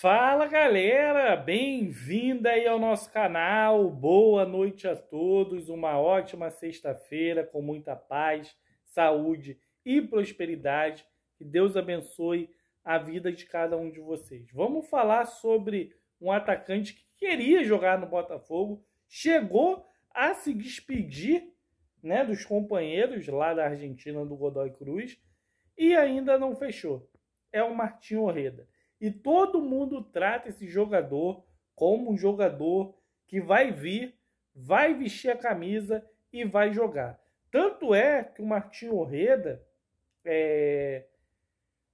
Fala galera, bem-vinda aí ao nosso canal. Boa noite a todos. Uma ótima sexta-feira com muita paz, saúde e prosperidade. Que Deus abençoe a vida de cada um de vocês. Vamos falar sobre um atacante que queria jogar no Botafogo, chegou a se despedir, né, dos companheiros lá da Argentina do Godoy Cruz e ainda não fechou. É o Martinho Orreda. E todo mundo trata esse jogador como um jogador que vai vir, vai vestir a camisa e vai jogar. Tanto é que o Martinho Orreda, é,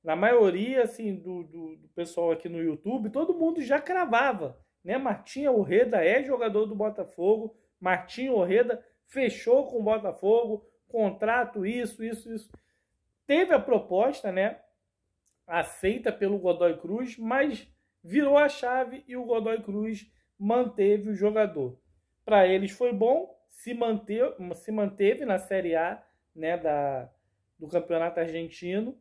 na maioria assim, do, do, do, pessoal aqui no YouTube, todo mundo já cravava. Né? Martinho Orreda é jogador do Botafogo. Martinho Orreda fechou com o Botafogo, contrato, isso, isso, isso. Teve a proposta, né? aceita pelo Godoy Cruz, mas virou a chave e o Godoy Cruz manteve o jogador. Para eles foi bom, se manteve, se manteve na Série A né, da, do Campeonato Argentino.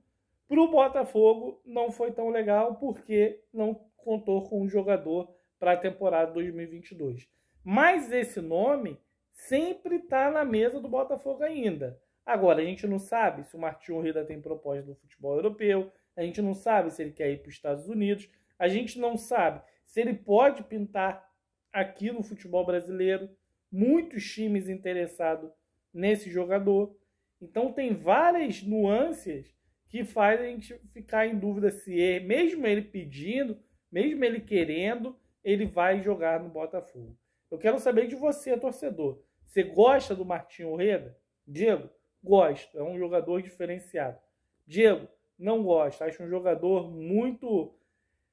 Para o Botafogo não foi tão legal porque não contou com um jogador para a temporada 2022. Mas esse nome sempre está na mesa do Botafogo ainda. Agora, a gente não sabe se o Martinho Rida tem proposta do futebol europeu, a gente não sabe se ele quer ir para os Estados Unidos. A gente não sabe se ele pode pintar aqui no futebol brasileiro. Muitos times interessados nesse jogador. Então tem várias nuances que faz a gente ficar em dúvida se ele, é, mesmo ele pedindo, mesmo ele querendo, ele vai jogar no Botafogo. Eu quero saber de você, torcedor. Você gosta do Martinho Orreda? Diego, gosto. É um jogador diferenciado. Diego, não gosto. Acho um jogador muito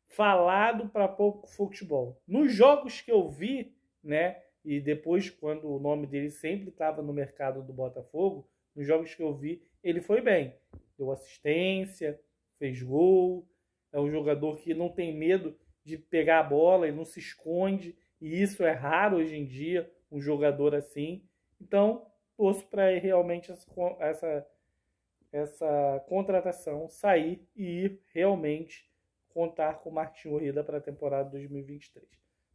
falado para pouco futebol. Nos jogos que eu vi, né, e depois quando o nome dele sempre estava no mercado do Botafogo, nos jogos que eu vi, ele foi bem. Deu assistência, fez gol. É um jogador que não tem medo de pegar a bola e não se esconde, e isso é raro hoje em dia, um jogador assim. Então, torço para realmente essa, essa essa contratação sair e ir realmente contar com o Martin Urrida para a temporada 2023.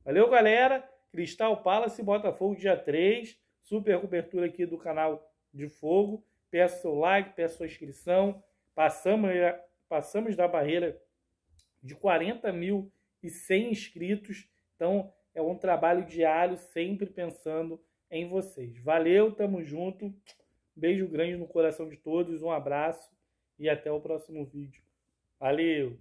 Valeu, galera! Cristal Palace Botafogo dia 3, super cobertura aqui do canal de Fogo. Peço seu like, peço sua inscrição. Passamos, é, passamos da barreira de 40 mil e 100 inscritos. Então é um trabalho diário, sempre pensando em vocês. Valeu, tamo junto. Beijo grande no coração de todos, um abraço e até o próximo vídeo. Valeu!